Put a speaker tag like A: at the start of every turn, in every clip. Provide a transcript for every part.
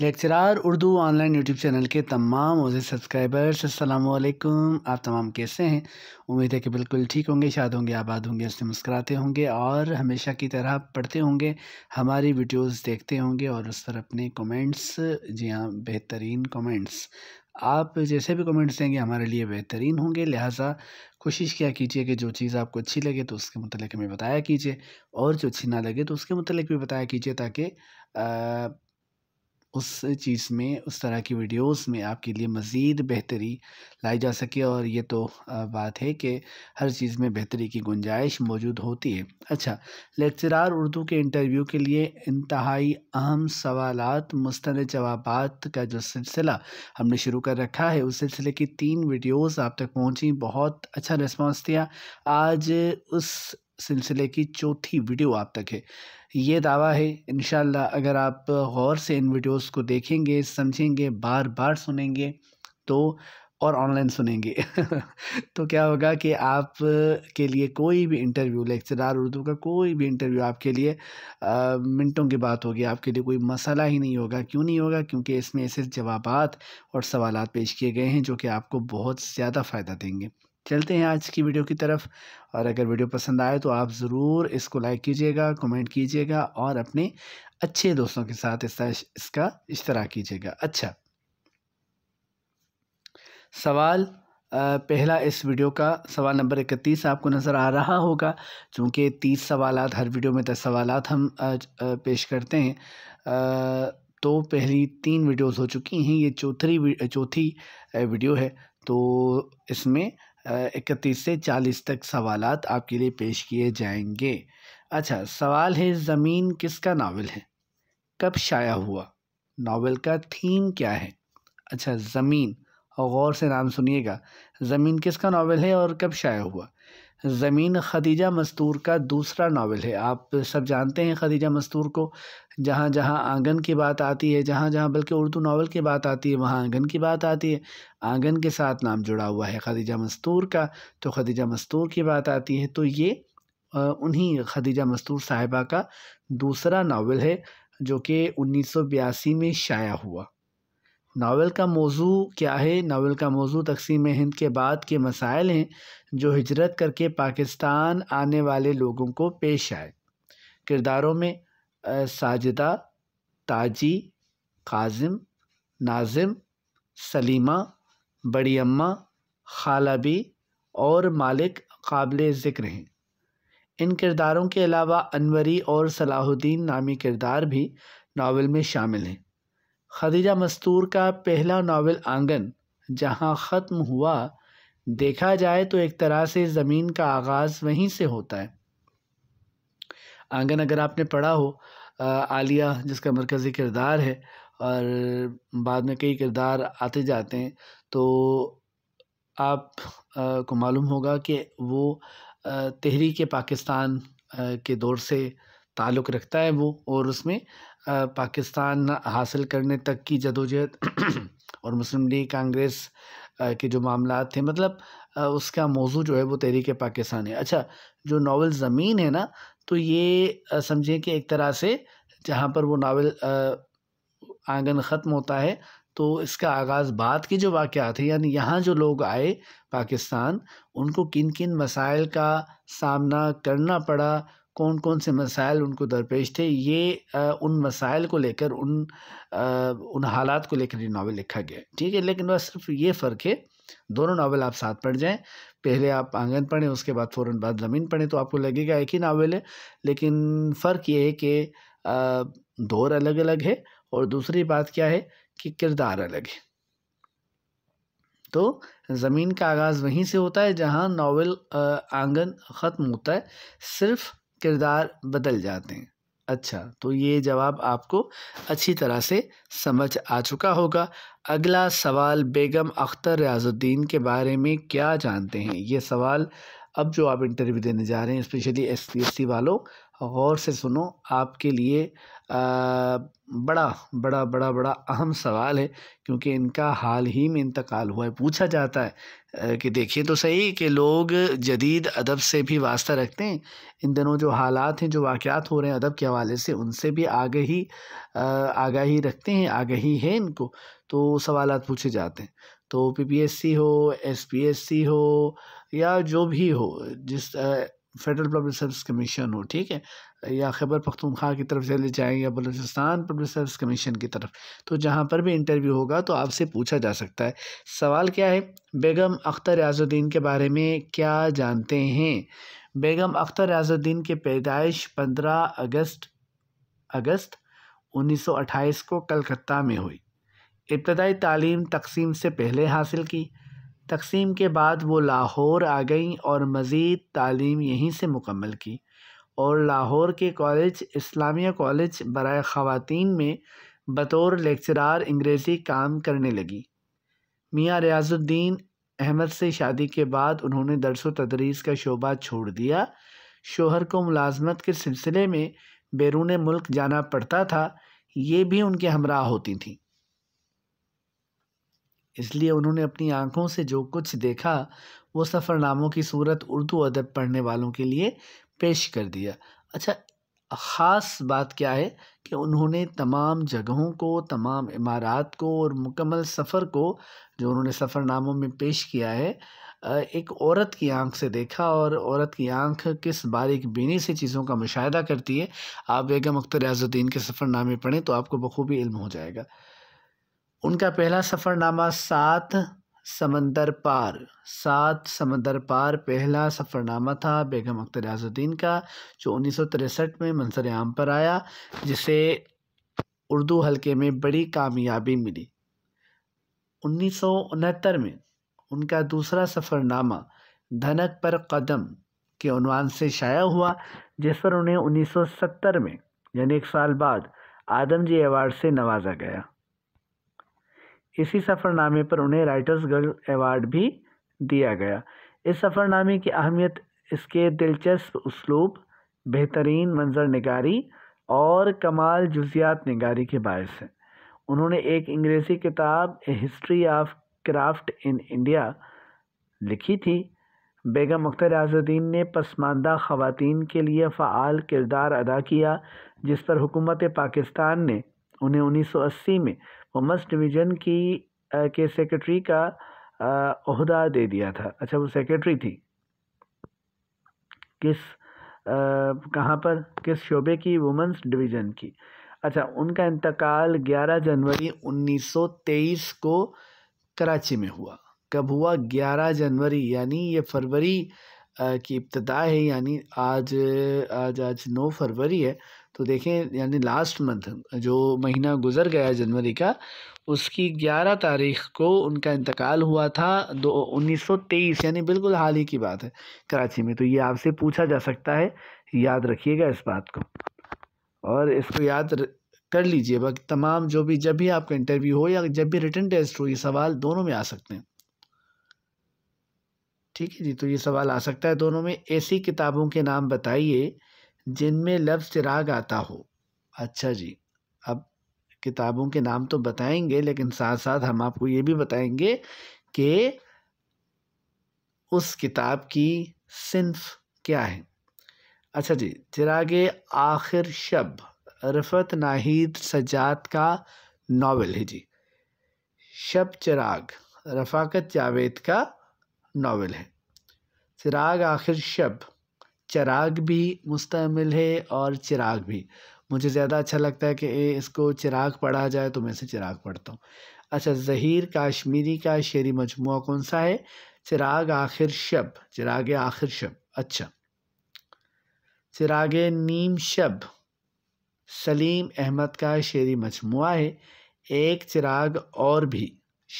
A: lecturer Urdu online YouTube channel के तमाम मोजे सब्सक्राइबर्स असलकुम आप तमाम कैसे हैं उम्मीद है कि बिल्कुल ठीक होंगे शायद होंगे आबाद होंगे उससे मुस्कराते होंगे और हमेशा की तरह पढ़ते होंगे हमारी वीडियोस देखते होंगे और उस पर अपने कमेंट्स जी हाँ बेहतरीन कमेंट्स आप जैसे भी कमेंट्स देंगे हमारे लिए बेहतरीन होंगे लिहाजा कोशिश किया कीजिए कि जो चीज़ आपको अच्छी लगे तो उसके मतलब हमें बताया कीजिए और जो अच्छी ना लगे तो उसके मतलब भी बताया कीजिए ताकि उस चीज़ में उस तरह की वीडियोस में आपके लिए मज़ीद बेहतरी लाई जा सके और ये तो बात है कि हर चीज़ में बेहतरी की गुंजाइश मौजूद होती है अच्छा लेक्चरार उर्दू के इंटरव्यू के लिए इंतहाई अहम सवाल मुस्त जवाब का जो सिलसिला हमने शुरू कर रखा है उस सिलसिले की तीन वीडियोज़ आप तक पहुँची बहुत अच्छा रिस्पॉन्स दिया आज उस सिलसिले की चौथी वीडियो आप तक है ये दावा है इन अगर आप गौर से इन वीडियोस को देखेंगे समझेंगे बार बार सुनेंगे तो और ऑनलाइन सुनेंगे तो क्या होगा कि आप के लिए कोई भी इंटरव्यू लेक्चरार उर्दू का कोई भी इंटरव्यू आपके लिए मिनटों की बात होगी आपके लिए कोई मसला ही नहीं होगा क्यों नहीं होगा क्योंकि इसमें ऐसे जवाब और सवाल पेश किए गए हैं जो कि आपको बहुत ज़्यादा फ़ायदा देंगे चलते हैं आज की वीडियो की तरफ और अगर वीडियो पसंद आए तो आप ज़रूर इसको लाइक कीजिएगा कमेंट कीजिएगा और अपने अच्छे दोस्तों के साथ इसका इसका इश्तरा कीजिएगा अच्छा सवाल पहला इस वीडियो का सवाल नंबर इकतीस आपको नज़र आ रहा होगा चूँकि तीस सवाल हर वीडियो में दस सवाल हम पेश करते हैं तो पहली तीन वीडियोस हो चुकी हैं ये चौथी चौथी वीडियो है तो इसमें इकतीस से चालीस तक सवाल आपके लिए पेश किए जाएंगे अच्छा सवाल है ज़मीन किसका नावल है कब शाया हुआ नावल का थीम क्या है अच्छा ज़मीन और गौर से नाम सुनिएगा ज़मीन किसका नावल है और कब शाया हुआ ज़मीन खदीजा मस्तूर का दूसरा नावल है आप सब जानते हैं खदीजा मस्तूर को जहाँ जहाँ आंगन की बात आती है जहाँ जहाँ बल्कि उर्दू नावल की बात आती है वहाँ आंगन की बात आती है आंगन के साथ नाम जुड़ा हुआ है खदीजा मस्तूर का तो खदीजा मस्तूर की बात आती है तो ये उन्हीं खदीजा मस्तूर साहिबा का दूसरा नावल है जो कि उन्नीस में शाया हुआ नावल का मौजू क्या है नावल का मौजू तकसीम हिंद के बाद के मसाइल हैं जो हिजरत करके पाकिस्तान आने वाले लोगों को पेश आए किरदारों में साजिदा ताजी काज़िम नाज़िम सलीमा बड़ी अम्मा ख़ाला भी और मालिक काबिल ज़िक्र हैं इन किरदारों के अलावा अनवरी और सलाहुद्दीन नामी किरदार भी नावल में शामिल हैं खदीजा मस्तूर का पहला नावल आंगन जहां ख़त्म हुआ देखा जाए तो एक तरह से ज़मीन का आगाज़ वहीं से होता है आंगन अगर आपने पढ़ा हो आलिया जिसका मरकज़ी किरदार है और बाद में कई किरदार आते जाते हैं तो आप को मालूम होगा कि वो तहरीक पाकिस्तान के दौर से ताल्लुक़ रखता है वो और उसमें पाकिस्तान हासिल करने तक की जदोजहद और मुस्लिम लीग कांग्रेस के जो मामला थे मतलब उसका मौजू जो है वो तहरीक पाकिस्तान है अच्छा जो नावल ज़मीन है ना तो ये समझिए कि एक तरह से जहाँ पर वो नावल आंगन ख़त्म होता है तो इसका आगाज़ बाद के जो वाक़ हैं यानी यहाँ जो लोग आए पाकिस्तान उनको किन किन मसाइल का सामना करना पड़ा कौन कौन से मसाइल उनको दरपेश थे ये आ, उन मसाइल को लेकर उन आ, उन हालात को लेकर ये नावल लिखा गया ठीक है लेकिन वह सिर्फ ये फ़र्क है दोनों नावल आप साथ पढ़ जाएं पहले आप आंगन पढ़ें उसके बाद फ़ौर बाद ज़मीन पढ़ें तो आपको लगेगा एक ही नावल है लेकिन फ़र्क ये है कि दौर अलग अलग है और दूसरी बात क्या है कि किरदार अलग है तो ज़मीन का आगाज़ वहीं से होता है जहाँ नावल आंगन ख़त्म होता है सिर्फ किरदार बदल जाते हैं अच्छा तो ये जवाब आपको अच्छी तरह से समझ आ चुका होगा अगला सवाल बेगम अख्तर रियाजुद्दीन के बारे में क्या जानते हैं ये सवाल अब जो आप इंटरव्यू देने जा रहे हैं स्पेशली एस वालों गौर से सुनो आपके लिए आ, बड़ा बड़ा बड़ा बड़ा अहम सवाल है क्योंकि इनका हाल ही में इंतकाल हुआ है पूछा जाता है कि देखिए तो सही कि लोग जदीद अदब से भी वास्ता रखते हैं इन दिनों जो हालात हैं जो वाक़ात हो रहे हैं अदब के हवाले से उनसे भी आगही आगाही रखते हैं आगही है इनको तो सवाल पूछे जाते हैं तो पी हो एस हो या जो भी हो जिस फेडरल पब्लिक सर्विस कमीशन हो ठीक है या खैबर पख्तूनख्वा की तरफ चले जाएँ या बलोचिस्तान पब्लिक सर्विस कमीशन की तरफ तो जहाँ पर भी इंटरव्यू होगा तो आपसे पूछा जा सकता है सवाल क्या है बेगम अख्तर याजुद्दीन के बारे में क्या जानते हैं बेगम अख्तर याजुद्दीन के पैदाइश पंद्रह अगस्त अगस्त अट्ठाईस को कलकत्ता में हुई इब्तदाई तालीम तकसीम से पहले हासिल की तकसीम के बाद वो लाहौर आ गईं और मज़ीद तालीम यहीं से मुकम्मल की और लाहौर के कॉलेज इस्लामिया कॉलेज बरए ख़वातीन में बतौर लेक्चरार अंग्रेज़ी काम करने लगी मियाँ रियाजुद्दीन अहमद से शादी के बाद उन्होंने दरस तदरीस का शोबा छोड़ दिया शोहर को मुलाजमत के सिलसिले में बैरून मुल्क जाना पड़ता था ये भी उनके हमरा होती थी इसलिए उन्होंने अपनी आँखों से जो कुछ देखा वो सफ़रनामों की सूरत उर्दू अदब पढ़ने वालों के लिए पेश कर दिया अच्छा ख़ास बात क्या है कि उन्होंने तमाम जगहों को तमाम इमारात को और मुकम्मल सफ़र को जो उन्होंने सफ़रनामों में पेश किया है एक औरत की आंख से देखा और औरत की आंख किस बारीक बीनी से चीज़ों का मुशाह करती है आप बेगम अख्तर अज़ुद्दीन के सफ़रनामे पढ़ें तो आपको बखूबी इल्म हो जाएगा उनका पहला सफ़रनामा सात समंदर पार सात समंदर पार पहला सफ़रनामा था बेगम अख्तर याजुद्दीन का जो उन्नीस सौ तिरसठ में मंसर आम पर आया जिसे उर्दू हलके में बड़ी कामयाबी मिली उन्नीस सौ उनहत्तर में उनका दूसरा सफ़रनामा धनक पर कदम के अनवान से शाया हुआ जिस पर उन्हें 1970 में यानी एक साल बाद आदम जी अवार्ड से नवाजा गया इसी सफ़रनामे पर उन्हें राइटर्स गर्ल अवार्ड भी दिया गया इस सफ़रनामे की अहमियत इसके दिलचस्प उसलूब बेहतरीन मंजर नगारी और कमाल जुजियात नगारी के बायस है उन्होंने एक अंग्रेज़ी किताब a history of craft in India लिखी थी बेगम अख्तर आज़ुद्दीन ने पसमानदा ख़वातीन के लिए फ़ाल किरदार अदा किया जिस पर हुकूमत पाकिस्तान ने उन्हें 1980 में कॉमर्स डिवीज़न की के सेक्रेटरी का अहदा दे दिया था अच्छा वो सेक्रेटरी थी किस कहाँ पर किस शोबे की वुमेंस डिवीज़न की अच्छा उनका इंतकाल 11 जनवरी 1923 को कराची में हुआ कब हुआ 11 जनवरी यानी ये फरवरी की इब्तदा है यानी आज आज आज 9 फरवरी है तो देखें यानी लास्ट मंथ जो महीना गुज़र गया जनवरी का उसकी ग्यारह तारीख को उनका इंतकाल हुआ था दो उन्नीस सौ तेईस यानी बिल्कुल हाल ही की बात है कराची में तो ये आपसे पूछा जा सकता है याद रखिएगा इस बात को और इसको याद कर लीजिए बाकी तमाम जो भी जब भी आपका इंटरव्यू हो या जब भी रिटर्न टेस्ट हो ये सवाल दोनों में आ सकते हैं ठीक है जी तो ये सवाल आ सकता है दोनों में ऐसी किताबों के नाम बताइए जिनमें लफ्ज़ चिराग आता हो अच्छा जी अब किताबों के नाम तो बताएंगे लेकिन साथ साथ हम आपको ये भी बताएंगे कि उस किताब की सिंफ क्या है अच्छा जी चिराग आखिर शब रफ़त नाहिद सजात का नावल है जी शब चिराग रफ़ाकत जावेद का नावल है चिराग आखिर शब चिराग भी मुस्तमिल है और चिराग भी मुझे ज़्यादा अच्छा लगता है कि ए, इसको चिराग पढ़ा जाए तो मैं इसे चिराग पढ़ता हूँ अच्छा जहीर काश्मीरी का शेरी मजमू कौन सा है चिराग आखिर शब चिराग आखिर शब अच्छा चिराग नीम शब सलीम अहमद का शेरी मजमू है एक चिराग और भी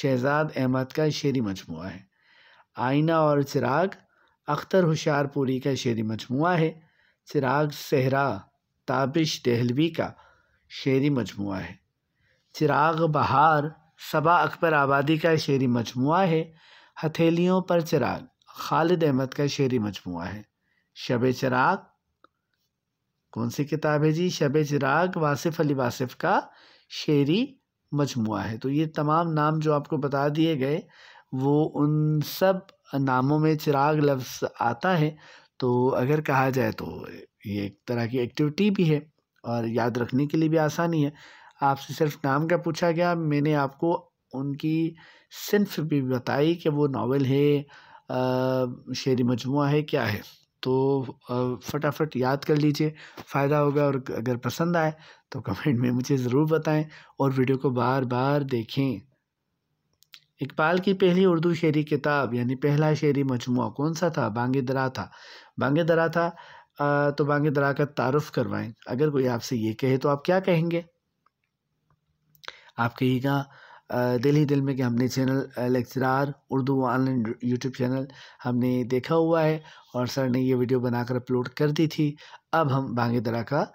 A: शहजाद अहमद का शेरी मजमू है आईना और चिराग अख्तर होशारपुरी का शेरी मजमू है चिराग सहरा ताबिश दहलवी का शेरी मजमू है चिराग बहार सबा अकबर आबादी का शेरी मजमू है हथेलियों पर चिराग खालिद अहमद का शेरी मजमू है शब चिराग कौन सी किताब है जी शब चिराग वासिफ़ अली वासिफ़ का शेरी मजमू है तो ये तमाम नाम जो आपको बता दिए गए वो उन सब नामों में चिराग लफ्ज़ आता है तो अगर कहा जाए तो ये एक तरह की एक्टिविटी भी है और याद रखने के लिए भी आसानी है आपसे सिर्फ नाम का पूछा गया मैंने आपको उनकी सिंफ भी बताई कि वो नावल है शेरी मजमू है क्या है तो फटाफट याद कर लीजिए फ़ायदा होगा और अगर पसंद आए तो कमेंट में मुझे ज़रूर बताएं और वीडियो को बार बार देखें इकबाल की पहली उर्दू शेरी किताब यानी पहला शेरी मजमू कौन सा था बांगे दरा था बांगे दरा था तो बांगे दरा का तारफ़ करवाएं अगर कोई आपसे ये कहे तो आप क्या कहेंगे आप कहिएगा दिल ही दिल में कि हमने channel lecturer Urdu online YouTube channel हमने देखा हुआ है और सर ने ये वीडियो बनाकर अपलोड कर दी थी अब हम बांगे दरा का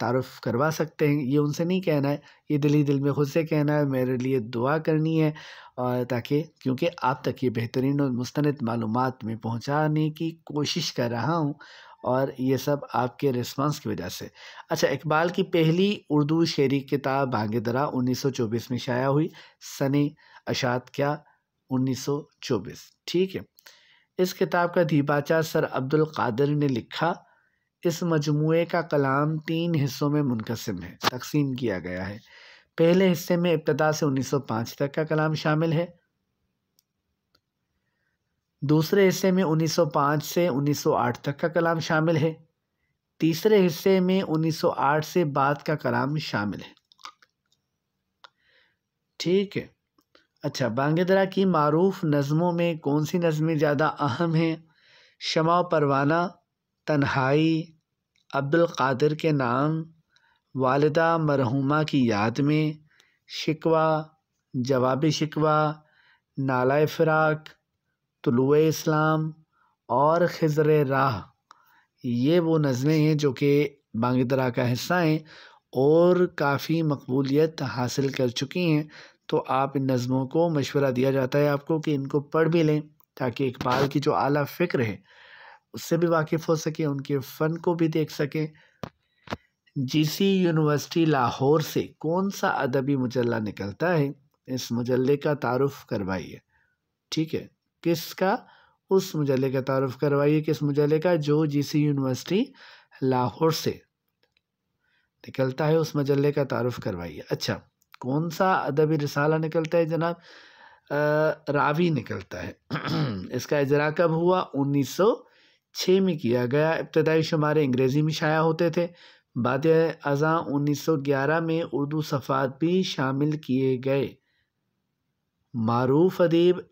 A: तारफ़ करवा सकते हैं ये उनसे नहीं कहना है ये दिल ही दिल में ख़ुद से कहना है मेरे लिए दुआ करनी है और ताकि क्योंकि आप तक ये बेहतरीन और मुस्ंद मालूम में पहुँचाने की कोशिश कर रहा हूँ और ये सब आपके रिस्पांस की वजह से अच्छा इकबाल की पहली उर्दू शेरी किताब दरा उन्नीस में शाया हुई सने अशात क्या 1924 ठीक है इस किताब का दीपाचा सर अब्दुल कादिर ने लिखा इस मजमू का कलाम तीन हिस्सों में मुनकसम है तकसीम किया गया है पहले हिस्से में इब्तदा से 1905 तक का कलाम शामिल है दूसरे हिस्से में 1905 से 1908 तक का कलाम शामिल है तीसरे हिस्से में 1908 से बाद का कलाम शामिल है ठीक है अच्छा बांगेदरा की मरूफ नज़मों में कौन सी नज़में ज़्यादा अहम हैं शमा परवाना तन्हाई अब्दुल क़ादिर के नाम वालिदा मरहुमा की याद में शिकवा जवाब शिकवा नाला फ़िराक तुलु इस्लाम और खजर राह ये वो नज़में हैं जो कि बांगदरा का हिस्सा हैं और काफ़ी मकबूलियत हासिल कर चुकी हैं तो आप इन नज़मों को मशवरा दिया जाता है आपको कि इनको पढ़ भी लें ताकि इकबाल की जो आला फ़िक्र है उससे भी वाकिफ़ हो सकें उनके फ़न को भी देख सकें जीसी यूनिवर्सिटी लाहौर से कौन सा अदबी मुजल्ला निकलता है इस मुजल्ले का तारफ़ करवाइए ठीक है किसका उस मुजल्ले का तारफ़ करवाइए किस मुजल्ले का जो जीसी यूनिवर्सिटी लाहौर से निकलता है उस मुजल्ले का तारफ़ करवाइए अच्छा कौन सा अदबी रिसाला निकलता है जनाब रावी निकलता है इसका इजरा कब हुआ उन्नीस सौ छः में किया गया इब्तदाई शुमारे अंग्रेज़ी में शाया होते थे बाद सौ 1911 में उर्दू सफ़ात भी शामिल किए गए मरूफ अदीब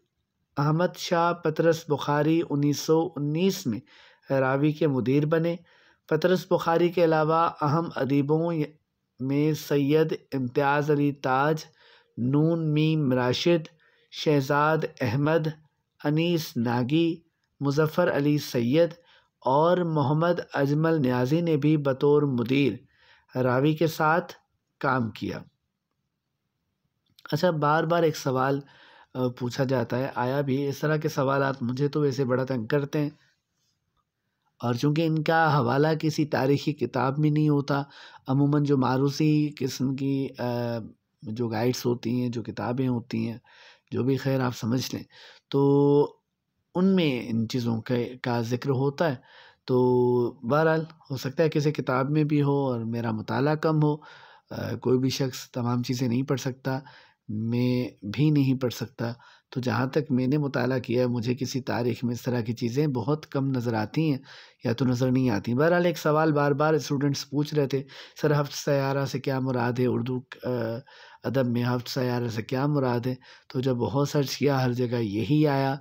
A: अहमद शाह पतरस बुखारी 1919 में रावी के मुदीर बने पतरस बुखारी के अलावा अहम अदीबों में सैयद इम्तियाज़ अली ताज नून मीम राशिद शहजाद अहमद अनीस नागी मुजफ़्फ़र अली सैयद और मोहम्मद अजमल न्याजी ने भी बतौर मुदीर रावी के साथ काम किया अच्छा बार बार एक सवाल पूछा जाता है आया भी इस तरह के सवाल मुझे तो वैसे बड़ा तंग करते हैं और चूँकि इनका हवाला किसी तारीख़ी किताब में नहीं होता अमूमन जो मारूसी किस्म की जो गाइड्स होती हैं जो किताबें होती हैं जो भी खैर आप समझ लें तो उनमें इन चीज़ों के का ज़िक्र होता है तो बहरहाल हो सकता है किसी किताब में भी हो और मेरा मताल कम हो आ, कोई भी शख्स तमाम चीज़ें नहीं पढ़ सकता मैं भी नहीं पढ़ सकता तो जहाँ तक मैंने मुताल किया है मुझे किसी तारीख में इस तरह की चीज़ें बहुत कम नज़र आती हैं या तो नज़र नहीं आती बहरहाल एक सवाल बार बार स्टूडेंट्स पूछ रहे थे सर हफ्त सयारा से क्या मुराद है उर्दू अदब में हफ्त सयारा से क्या मुराद है तो जब बहुत सर्च किया हर जगह यही आया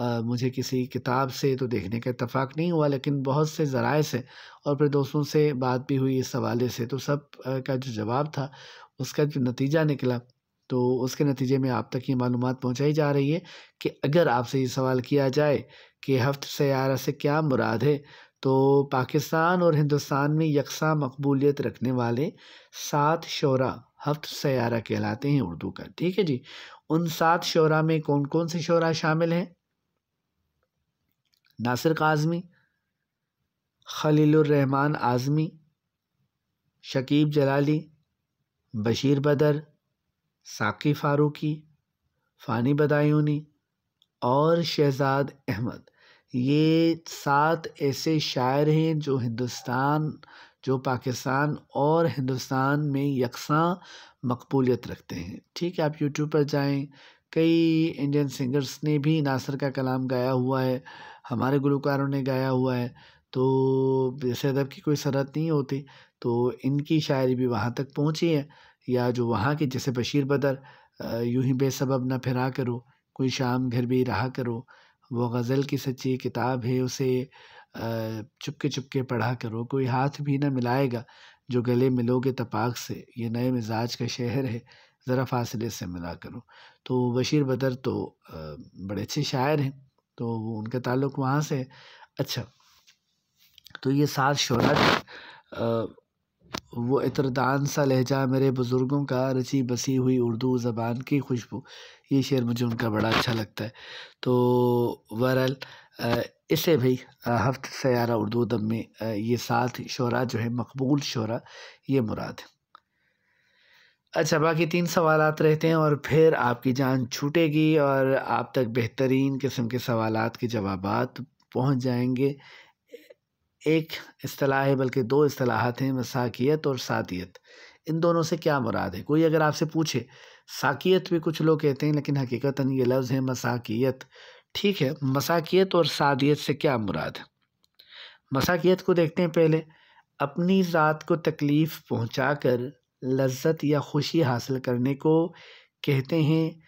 A: मुझे किसी किताब से तो देखने का इतफ़ाक़ नहीं हुआ लेकिन बहुत से ज़रा से और फिर दोस्तों से बात भी हुई इस हवाले से तो सब का जो जवाब था उसका जो नतीजा निकला तो उसके नतीजे में आप तक ये मालूम पहुँचाई जा रही है कि अगर आपसे ये सवाल किया जाए कि हफ्त सयारा से क्या मुराद है तो पाकिस्तान और हिंदुस्तान में यकसा मकबूलियत रखने वाले सात शरा हफ्त सयारा कहलाते हैं उर्दू का ठीक है जी उन सात शरा में कौन कौन से शरा शामिल हैं नासिर काज़मी खलीलरहमान आज़मी शकीब जलाली बशीर बदर साकी फ़ारूकी फ़ानी बदायूनी और शहजाद अहमद ये सात ऐसे शायर हैं जो हिंदुस्तान जो पाकिस्तान और हिंदुस्तान में यकसा मकबूलियत रखते हैं ठीक है आप यूट्यूब पर जाएं कई इंडियन सिंगर्स ने भी नासर का कलाम गाया हुआ है हमारे गुलकारों ने गाया हुआ है तो जैसे अदब की कोई सरहद नहीं होती तो इनकी शायरी भी वहाँ तक पहुँची है या जो वहाँ के जैसे बशीर बदर यूँ ही बेसबब न फिरा करो कोई शाम घर भी रहा करो वो गज़ल की सच्ची किताब है उसे चुपके चुपके पढ़ा करो कोई हाथ भी ना मिलाएगा जो गले मिलोगे तपाक से ये नए मिजाज का शहर है ज़रा फासले से मिला करो तो बशीर बदर तो बड़े अच्छे शायर हैं तो उनका ताल्लुक वहाँ से अच्छा तो ये सात शहरा वो इतरदान सा लहजा मेरे बुज़ुर्गों का रची बसी हुई उर्दू ज़बान की खुशबू ये शेर मुझे उनका बड़ा अच्छा लगता है तो वरल इसे भी हफ्त सयारा उर्दू दम में ये सात शहरा जो है मकबूल शहरा ये मुराद है अच्छा बाकी तीन सवाल रहते हैं और फिर आपकी जान छूटेगी और आप तक बेहतरीन किस्म के सवाल के जवाब पहुँच जाएंगे एक असलाह है बल्कि दो असलाहत हैं मसाकियत और सातियत इन दोनों से क्या मुराद है कोई अगर आपसे पूछे साकियत भी कुछ लोग कहते हैं लेकिन हकीकता ये लफ्ज़ है मसाकियत ठीक है मसाकियत और सादियत से क्या मुराद है मसाकियत को देखते हैं पहले अपनी ज़ात को तकलीफ़ पहुँचा कर लज्जत या खुशी हासिल करने को कहते हैं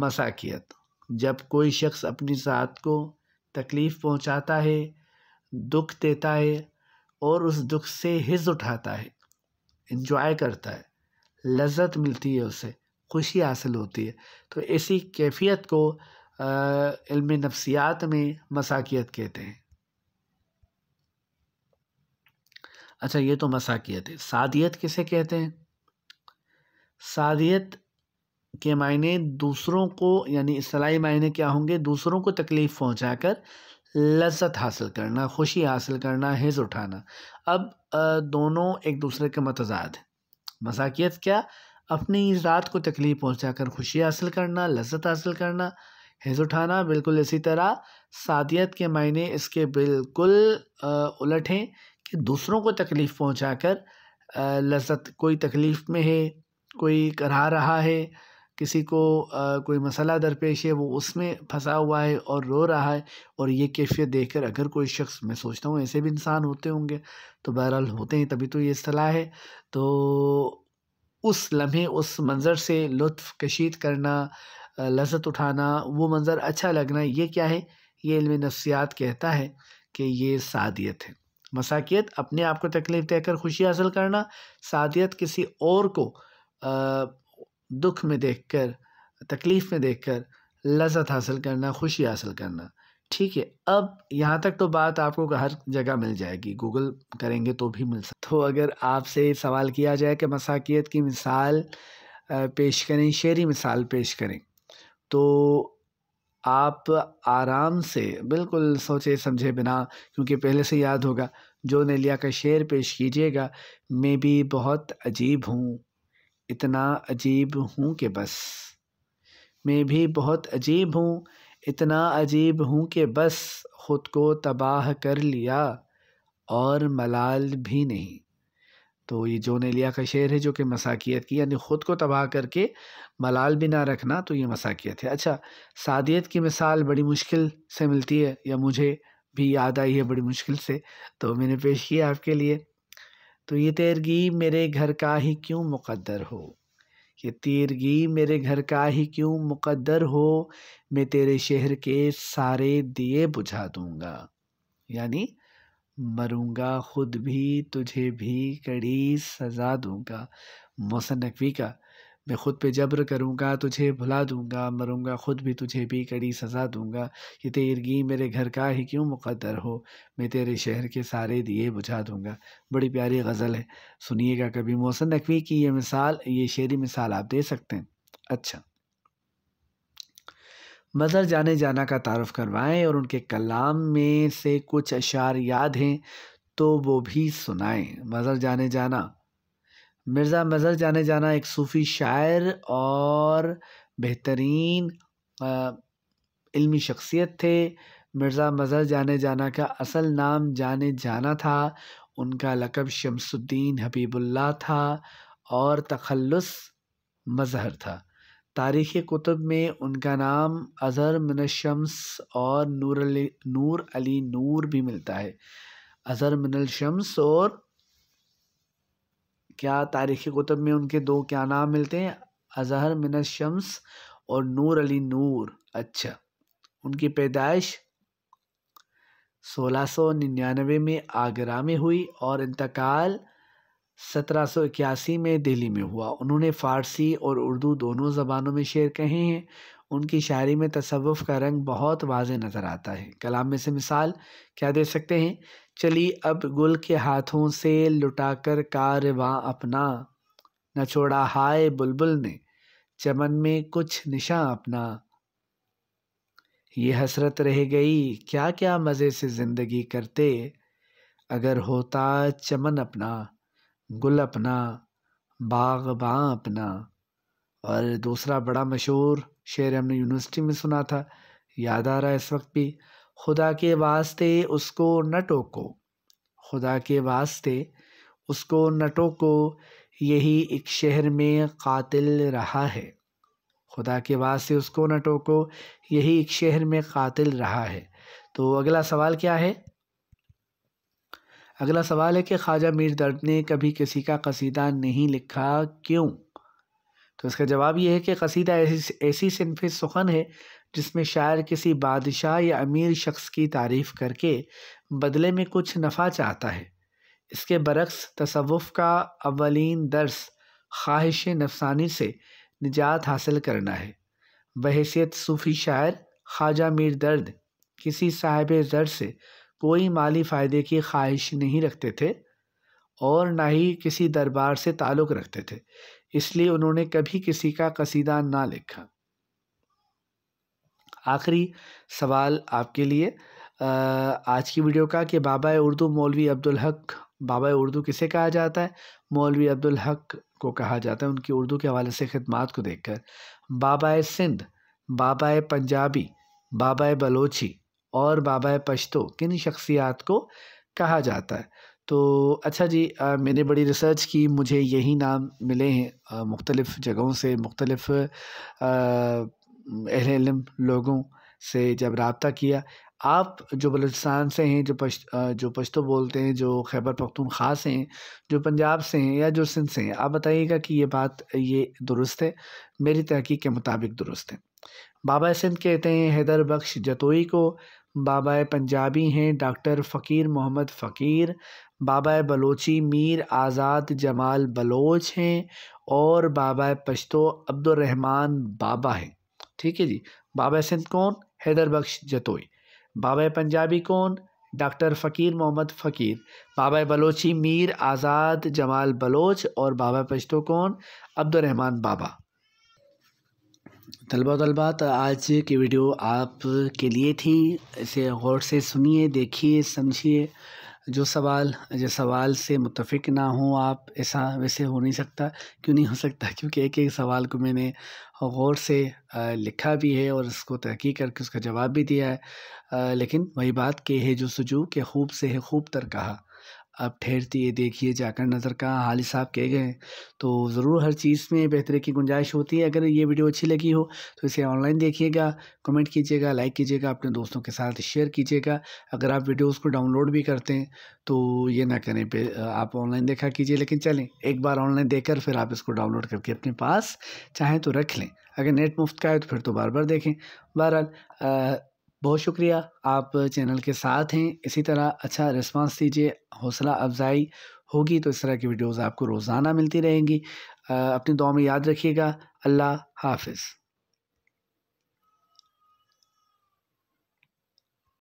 A: मसाकियत जब कोई शख्स अपनी ज़ात को तकलीफ़ पहुंचाता है दुख देता है और उस दुख से हिज उठाता है इंजॉय करता है लज्जत मिलती है उसे खुशी हासिल होती है तो ऐसी कैफियत को इल्म नफसियात में मसाकियत कहते हैं अच्छा ये तो मसाकियत है सादियत किसे कहते हैं सादियत के मायने दूसरों को यानी असलाई मायने क्या होंगे दूसरों को तकलीफ़ पहुंचाकर लज्जत हासिल करना खुशी हासिल करना हिज उठाना अब दोनों एक दूसरे के मतजाद मजाकियत क्या अपनी रात को तकलीफ़ पहुंचाकर खुशी हासिल करना लज्जत हासिल करना हिज उठाना बिल्कुल इसी तरह सादियत के मायने इसके बिल्कुल उलट हैं कि दूसरों को तकलीफ़ कर लज्जत कोई तकलीफ़ में है कोई करा रहा है किसी को आ, कोई मसला दरपेश है वो उसमें फंसा हुआ है और रो रहा है और ये कैफियत देखकर अगर कोई शख्स मैं सोचता हूँ ऐसे भी इंसान होते होंगे तो बहरहाल होते हैं तभी तो ये सलाह है तो उस लम्हे उस मंज़र से लुत्फ़ कशीद करना लजत उठाना वो मंज़र अच्छा लगना ये क्या है ये इलम नफ्सियात कहता है कि ये सादियत है मसाकियत अपने आप को तकलीफ़ देकर खुशी हासिल करना सादियत किसी और को दुख में देखकर तकलीफ़ में देखकर लजत हासिल करना खुशी हासिल करना ठीक है अब यहाँ तक तो बात आपको हर जगह मिल जाएगी गूगल करेंगे तो भी मिल सकता तो अगर आपसे सवाल किया जाए कि मसाकियत की मिसाल पेश करें शेरी मिसाल पेश करें तो आप आराम से बिल्कुल सोचे समझे बिना क्योंकि पहले से याद होगा जो नेलिया का शेर पेश कीजिएगा मैं भी बहुत अजीब हूँ इतना अजीब हूँ कि बस मैं भी बहुत अजीब हूँ इतना अजीब हूँ कि बस ख़ुद को तबाह कर लिया और मलाल भी नहीं तो ये जोन लिया का शेर है जो कि मसाकियत की यानी ख़ुद को तबाह करके मलाल भी ना रखना तो ये मसाकियत है अच्छा सादियत की मिसाल बड़ी मुश्किल से मिलती है या मुझे भी याद आई है बड़ी मुश्किल से तो मैंने पेश किया आपके लिए तो ये तैरगी मेरे घर का ही क्यों मुकद्दर हो ये तैरगी मेरे घर का ही क्यों मुकद्दर हो मैं तेरे शहर के सारे दिए बुझा दूँगा यानी मरूँगा ख़ुद भी तुझे भी कड़ी सज़ा दूँगा मोहसन नकवी का मैं खुद पे जब्र करूँगा तुझे भुला दूँगा मरूँगा खुद भी तुझे भी कड़ी सज़ा दूँगा ये तेरगी मेरे घर का ही क्यों मुकद्दर हो मैं तेरे शहर के सारे दिए बुझा दूँगा बड़ी प्यारी गज़ल है सुनिएगा कभी मोहसन नकवी की ये मिसाल ये शेरी मिसाल आप दे सकते हैं अच्छा मज़र जाने जाना का तारफ़ करवाएँ और उनके कलाम में से कुछ अशार याद हैं तो वो भी सुनाएँ मज़र जाने जाना मिर्ज़ा मज़र जाने जाना एक सूफ़ी शायर और बेहतरीन इल्मी शख्सियत थे मिर्ज़ा मज़र जाने जाना का असल नाम जाने जाना था उनका लकब शमसुद्दीन हबीबुल्ला था और तखलस मज़हर था तारीख़ कुतुब में उनका नाम अज़हर मिनशम्स और नूर अली नूर अली नूर भी मिलता है अज़हर मिनल शम्स और क्या तारीख़ कुतुब में उनके दो क्या नाम मिलते हैं अजहर मिन शम्स और नूर अली नूर अच्छा उनकी पैदाइश सोलह सौ निन्यानवे में आगरा में हुई और इंतकाल सत्रह सौ इक्यासी में दिल्ली में हुआ उन्होंने फ़ारसी और उर्दू दोनों ज़बानों में शेर कहे हैं उनकी शायरी में तसवुफ़ का रंग बहुत वाज नज़र आता है कलाम में से मिसाल क्या दे सकते हैं चली अब गुल के हाथों से लुटाकर कारवां अपना न छोड़ा हाय बुलबुल ने चमन में कुछ निशा अपना ये हसरत रह गई क्या क्या मज़े से ज़िंदगी करते अगर होता चमन अपना गुल अपना बाँ अपना और दूसरा बड़ा मशहूर शेर हमने यूनिवर्सिटी में सुना था याद आ रहा है इस वक्त भी खुदा के वास्ते उसको न टोको खुदा के वास्ते उसको न टोको यही एक शहर में कातिल रहा है खुदा के वास्ते उसको न टोको यही एक शहर में कातिल रहा है तो अगला सवाल क्या है अगला सवाल है कि ख्वाजा मीर दर्द ने कभी किसी का कसीदा नहीं लिखा क्यों तो इसका जवाब यह है कि कसीदा ऐसी ऐसी सिनफ सुखन है जिसमें शायर किसी बादशाह या अमीर शख्स की तारीफ़ करके बदले में कुछ नफ़ा चाहता है इसके बरक्स तसवुफ़ का अवलिन दर्स ख्वाहिश नफसानी से निजात हासिल करना है बहसीत सूफ़ी शायर ख्वाजा मीर दर्द किसी साहिब दर्द से कोई माली फ़ायदे की ख्वाहिश नहीं रखते थे और ना ही किसी दरबार से ताल्लुक़ रखते थे इसलिए उन्होंने कभी किसी का कसीदा ना लिखा आखिरी सवाल आपके लिए आज की वीडियो का कि बाबा उर्दू मौलवी अब्दुल हक बाबा उर्दू किसे कहा जाता है मौलवी अब्दुल हक को कहा जाता है उनकी उर्दू के हवाले से खदमात को देखकर बाबा सिंध बाबा पंजाबी बाबा बलोची और बाबा पश्तो किन शख्सियात को कहा जाता है तो अच्छा जी आ, मैंने बड़ी रिसर्च की मुझे यही नाम मिले हैं मुख्तलिफ़ जगहों से मुख्तलिफ़ अहले इलम लोगों से जब रबता किया आप जो बलोचिस्तान से हैं जो पश्त जो पश्तो बोलते हैं जो खैबर पख्तूनख्वा से हैं जो पंजाब से हैं या जो सिंध से हैं आप बताइएगा कि ये बात ये दुरुस्त है मेरी तहकीक के मुताबिक दुरुस्त है बाबा सिंध कहते हैं हैदर बख्श जतोई को बाबा पंजाबी हैं डॉक्टर फ़कीर मोहम्मद फ़कीर बाबा बलोची मीर आज़ाद जमाल बलोच हैं और बाबा पश्तो अब्दुलरहमान बाबा हैं ठीक है जी बाबा सिंध कौन हैदर बख्श जतोई बाबा पंजाबी कौन डॉक्टर फ़कीर मोहम्मद फ़कीर बाबा बलोची मीर आज़ाद जमाल बलोच और बाबा पश्तो कौन अब्दुलरहमान बाबा तलबा तलबात आज की वीडियो आप के लिए थी इसे गौर से सुनिए देखिए समझिए जो सवाल जो सवाल से मुतफ़िक ना हो आप ऐसा वैसे हो नहीं सकता क्यों नहीं हो सकता क्योंकि एक एक सवाल को मैंने गौर से लिखा भी है और इसको तहकीक करके उसका जवाब भी दिया है लेकिन वही बात के है जो सजू के खूब से है खूब तर कहा अब ठहरती है देखिए जाकर नज़र का हाल साहब कह गए तो ज़रूर हर चीज़ में बेहतरी की गुंजाइश होती है अगर ये वीडियो अच्छी लगी हो तो इसे ऑनलाइन देखिएगा कमेंट कीजिएगा लाइक कीजिएगा अपने दोस्तों के साथ शेयर कीजिएगा अगर आप वीडियोज़ को डाउनलोड भी करते हैं तो ये ना करें पे आप ऑनलाइन देखा कीजिए लेकिन चलें एक बार ऑनलाइन देख फिर आप इसको डाउनलोड करके अपने पास चाहें तो रख लें अगर नेट मुफ्त का है तो फिर तो बार बार देखें बहरहाल बहुत शुक्रिया आप चैनल के साथ हैं इसी तरह अच्छा रिस्पांस दीजिए हौसला अफजाई होगी तो इस तरह की वीडियोस आपको रोज़ाना मिलती रहेंगी अपनी दुआ में याद रखिएगा अल्लाह हाफिज़